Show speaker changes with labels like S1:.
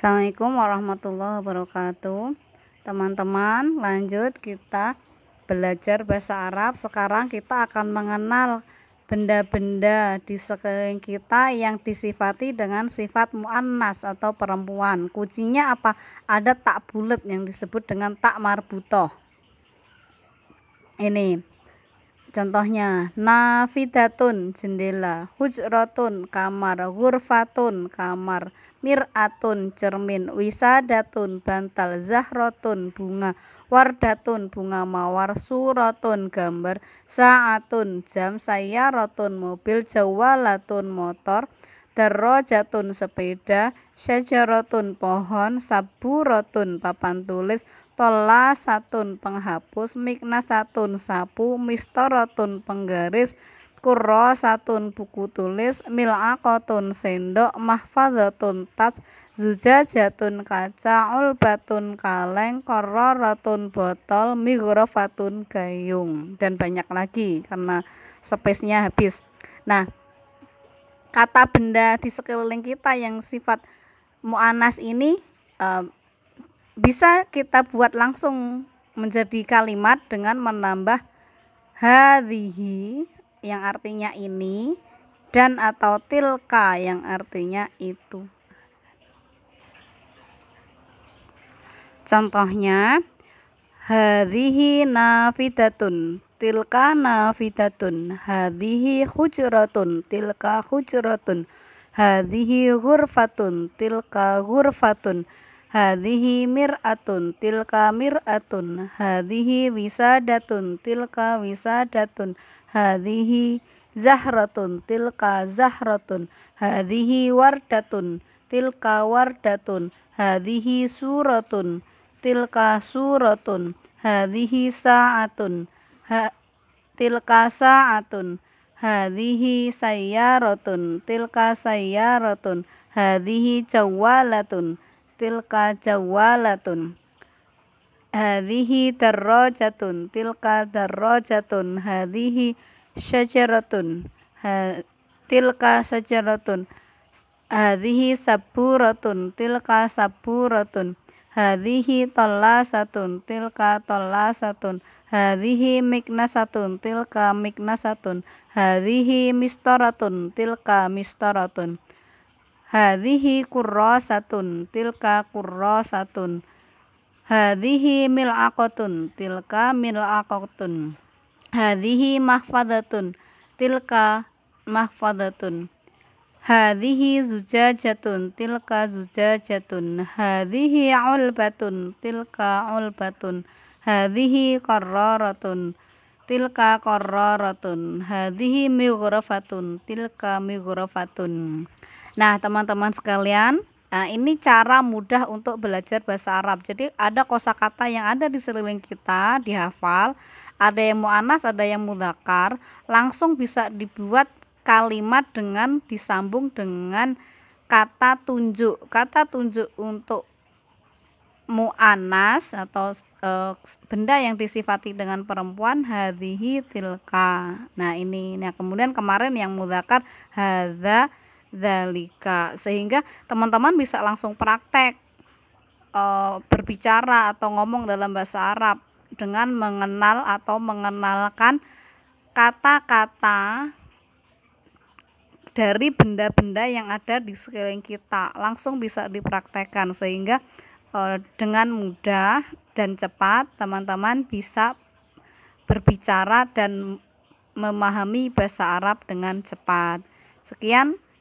S1: Assalamualaikum warahmatullahi wabarakatuh Teman-teman lanjut kita belajar bahasa Arab Sekarang kita akan mengenal benda-benda di sekeliling kita yang disifati dengan sifat mu'annas atau perempuan Kuncinya apa? Ada tak bulat yang disebut dengan tak marbutoh Ini Contohnya nafidatun jendela, hujratun kamar, gurfatun kamar, mir'atun cermin, wisadatun bantal, zahrotun bunga, wardatun bunga mawar, suratun gambar, saatun jam, saya sayaratun mobil, jawalatun motor, derojatun sepeda, syajaratun pohon, saburotun papan tulis, tola satun penghapus mikna satun sapu mistorotun penggaris kuro satun buku tulis milakotun sendok mahfadotun tas zuja jatun kaca ulbatun kaleng kororotun botol migrofatun gayung dan banyak lagi karena space-nya habis nah kata benda di sekeliling kita yang sifat muanas ini um, bisa kita buat langsung menjadi kalimat dengan menambah hadihi yang artinya ini dan atau tilka yang artinya itu. Contohnya hadhihi nafidatun, tilka nafidatun, hadhihi hujratun, tilka hujratun, hadhihi ghurfatun, tilka ghurfatun. Hadihi atun tilka mir atun Hadihi wisadatun tilka wisadatun Hadihi zahratun tilka zahratun Hadihi wardatun tilka wardatun Hadihi suratun tilka suratun Hadihi sa'atun ha, Tilka sa'atun Hadihi sayyaratun Tilka sayyaratun Hadihi jawalatun tilka jawalatun hadhihi darrajatun tilka darrajatun hadhihi syajaratun ha, tilka syajaratun hadhihi saburatun tilka saburatun hadhihi tallasatun tilka tallasatun hadhihi miknasatun tilka miknasatun hadhihi mistaratun tilka mistaratun Hadhihi kurrasatun tilka kurrasatun Hadhihi mil'aqatun tilka mil'aqatun Hadhihi mahfadhatun tilka mahfadhatun Hadhihi zujajatun tilka zujajatun Hadhihi ulbatun tilka ulbatun Hadhihi qarraratun tilka qarraratun Hadhihi mughrafatun tilka mughrafatun Nah, teman-teman sekalian, Nah, ini cara mudah untuk belajar bahasa Arab. Jadi ada kosakata yang ada di sekeliling kita dihafal, ada yang mu'anas, ada yang mudakar, langsung bisa dibuat kalimat dengan disambung dengan kata tunjuk. Kata tunjuk untuk mu'anas atau e, benda yang disifati dengan perempuan hadhihi tilka. Nah, ini nah kemudian kemarin yang mudakar hadza dalika sehingga teman-teman bisa langsung praktek e, berbicara atau ngomong dalam bahasa Arab dengan mengenal atau mengenalkan kata-kata dari benda-benda yang ada di sekeliling kita langsung bisa dipraktekkan sehingga e, dengan mudah dan cepat teman-teman bisa berbicara dan memahami bahasa Arab dengan cepat. Sekian